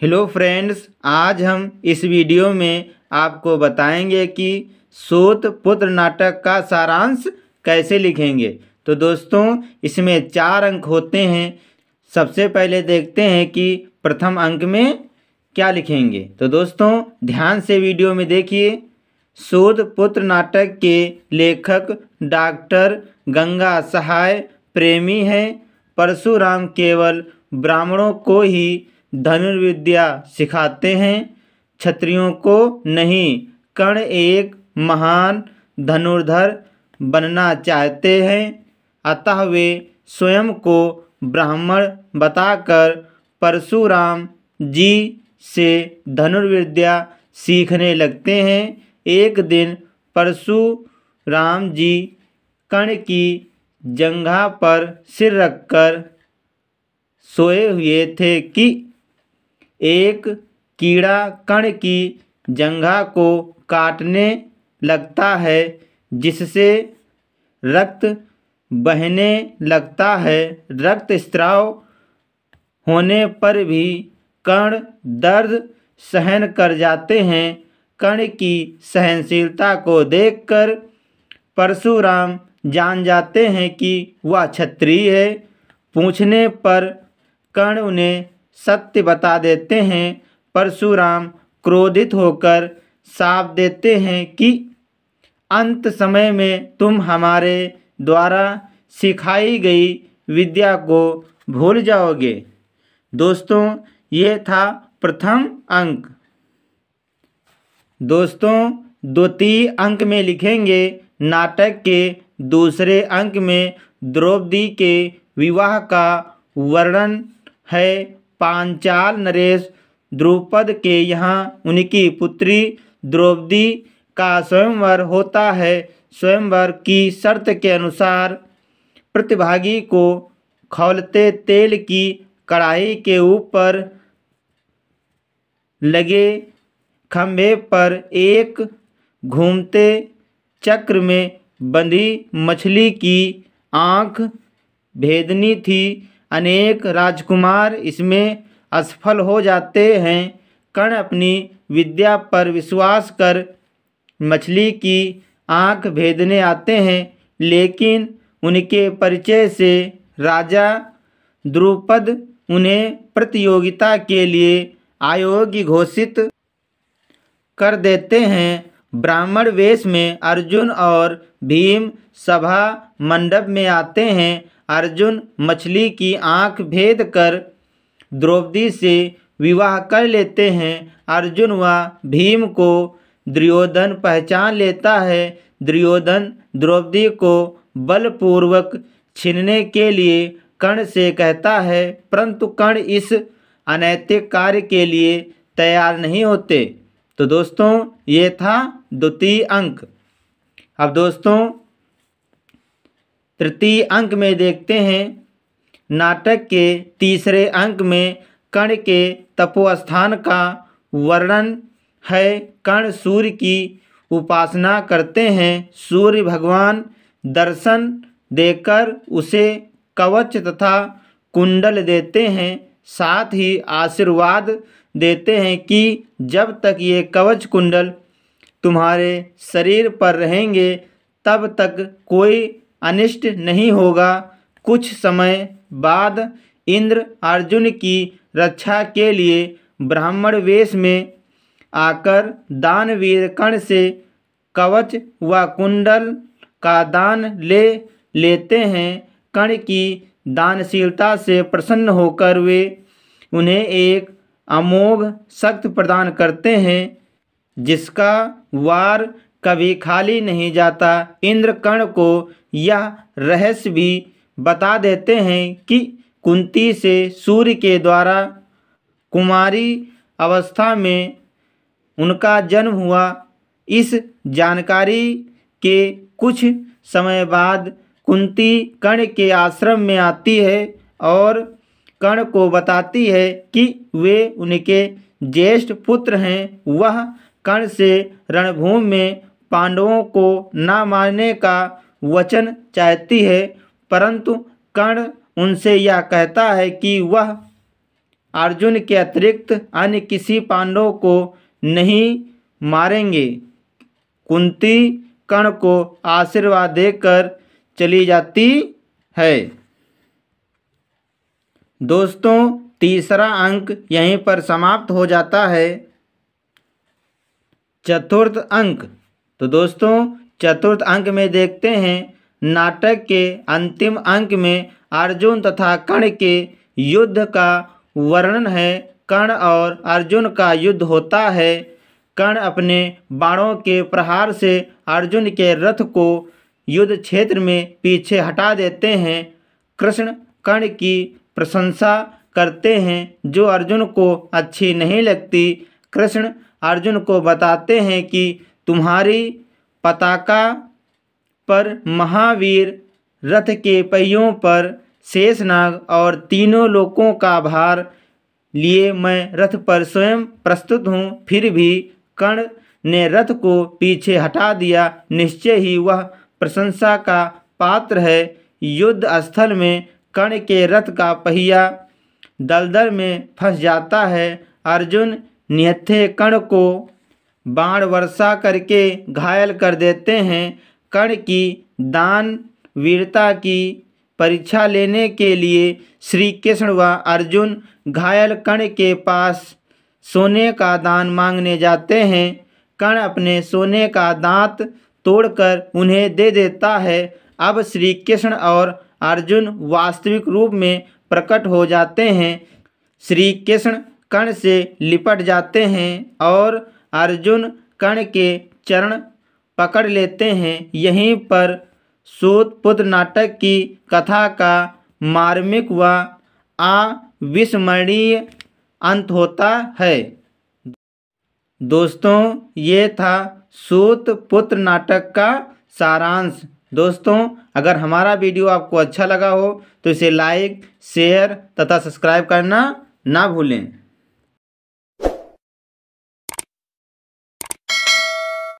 hello friends आज हम इस वीडियो में आपको बताएंगे कि सोत पुत्र नाटक का सारांश कैसे लिखेंगे तो दोस्तों इसमें चार अंक होते हैं सबसे पहले देखते हैं कि प्रथम अंक में क्या लिखेंगे तो दोस्तों ध्यान से वीडियो में देखिए शोध पुत्र नाटक के लेखक डॉक्टर गंगा सहाय प्रेमी हैं परशुराम केवल ब्राह्मणों को ही धनुर्विद्या सिखाते हैं क्षत्रियों को नहीं कर्ण एक महान धनुर्धर बनना चाहते हैं अतः वे स्वयं को ब्राह्मण बताकर परशुराम जी से धनुर्विद्या सीखने लगते हैं एक दिन परशुराम जी कर्ण की जंघा पर सिर रखकर सोए हुए थे कि एक कीड़ा कण की जंघा को काटने लगता है जिससे रक्त बहने लगता है रक्त स्त्राव होने पर भी कण दर्द सहन कर जाते हैं कण की सहनशीलता को देखकर परशुराम जान जाते हैं कि वह क्षत्रिय है पूछने पर कर्ण उन्हें सत्य बता देते हैं परशुराम क्रोधित होकर साफ देते हैं कि अंत समय में तुम हमारे द्वारा सिखाई गई विद्या को भूल जाओगे दोस्तों ये था प्रथम अंक दोस्तों द्वितीय अंक में लिखेंगे नाटक के दूसरे अंक में द्रौपदी के विवाह का वर्णन है पांचाल नरेश द्रुपद के यहाँ उनकी पुत्री द्रौपदी का स्वयंवर होता है स्वयंवर की शर्त के अनुसार प्रतिभागी को खौलते तेल की कढ़ाई के ऊपर लगे खम्भे पर एक घूमते चक्र में बंधी मछली की आंख भेदनी थी अनेक राजकुमार इसमें असफल हो जाते हैं कर्ण अपनी विद्या पर विश्वास कर मछली की आंख भेदने आते हैं लेकिन उनके परिचय से राजा द्रुपद उन्हें प्रतियोगिता के लिए आयोग्य घोषित कर देते हैं ब्राह्मण वेश में अर्जुन और भीम सभा मंडप में आते हैं अर्जुन मछली की आंख भेद कर द्रौपदी से विवाह कर लेते हैं अर्जुन व भीम को द्र्योधन पहचान लेता है द्र्योधन द्रौपदी को बलपूर्वक छीनने के लिए कर्ण से कहता है परंतु कर्ण इस अनैतिक कार्य के लिए तैयार नहीं होते तो दोस्तों ये था द्वितीय अंक अब दोस्तों तृतीय अंक में देखते हैं नाटक के तीसरे अंक में कर्ण के तपोस्थान का वर्णन है कर्ण सूर्य की उपासना करते हैं सूर्य भगवान दर्शन देकर उसे कवच तथा कुंडल देते हैं साथ ही आशीर्वाद देते हैं कि जब तक ये कवच कुंडल तुम्हारे शरीर पर रहेंगे तब तक कोई अनिष्ट नहीं होगा कुछ समय बाद इंद्र अर्जुन की रक्षा के लिए ब्राह्मण वेश में आकर दानवीर कण से कवच व कुंडल का दान ले लेते हैं कण की दानशीलता से प्रसन्न होकर वे उन्हें एक अमोघ शक्ति प्रदान करते हैं जिसका वार कभी खाली नहीं जाता इंद्र कर्ण को यह रहस्य भी बता देते हैं कि कुंती से सूर्य के द्वारा कुमारी अवस्था में उनका जन्म हुआ इस जानकारी के कुछ समय बाद कुंती कर्ण के आश्रम में आती है और कर्ण को बताती है कि वे उनके ज्येष्ठ पुत्र हैं वह कर्ण से रणभूमि में पांडवों को न मारने का वचन चाहती है परंतु कर्ण उनसे यह कहता है कि वह अर्जुन के अतिरिक्त अन्य किसी पांडव को नहीं मारेंगे कुंती कर्ण को आशीर्वाद देकर चली जाती है दोस्तों तीसरा अंक यहीं पर समाप्त हो जाता है चतुर्थ अंक तो दोस्तों चतुर्थ अंक में देखते हैं नाटक के अंतिम अंक में अर्जुन तथा कर्ण के युद्ध का वर्णन है कर्ण और अर्जुन का युद्ध होता है कर्ण अपने बाणों के प्रहार से अर्जुन के रथ को युद्ध क्षेत्र में पीछे हटा देते हैं कृष्ण कर्ण की प्रशंसा करते हैं जो अर्जुन को अच्छी नहीं लगती कृष्ण अर्जुन को बताते हैं कि तुम्हारी पताका पर महावीर रथ के पहियों पर शेषनाग और तीनों लोगों का भार लिए मैं रथ पर स्वयं प्रस्तुत हूँ फिर भी कर्ण ने रथ को पीछे हटा दिया निश्चय ही वह प्रशंसा का पात्र है युद्ध स्थल में कर्ण के रथ का पहिया दलदल में फंस जाता है अर्जुन निहत्थे कर्ण को बाण वर्षा करके घायल कर देते हैं कर्ण की दान वीरता की परीक्षा लेने के लिए श्री कृष्ण व अर्जुन घायल कर्ण के पास सोने का दान मांगने जाते हैं कर्ण अपने सोने का दांत तोड़कर उन्हें दे देता है अब श्री कृष्ण और अर्जुन वास्तविक रूप में प्रकट हो जाते हैं श्री कृष्ण कर्ण से लिपट जाते हैं और अर्जुन कर्ण के चरण पकड़ लेते हैं यहीं पर सूतपुत्र नाटक की कथा का मार्मिक व अविस्मरणीय अंत होता है दोस्तों ये था सूत पुत्र नाटक का सारांश दोस्तों अगर हमारा वीडियो आपको अच्छा लगा हो तो इसे लाइक शेयर तथा सब्सक्राइब करना ना भूलें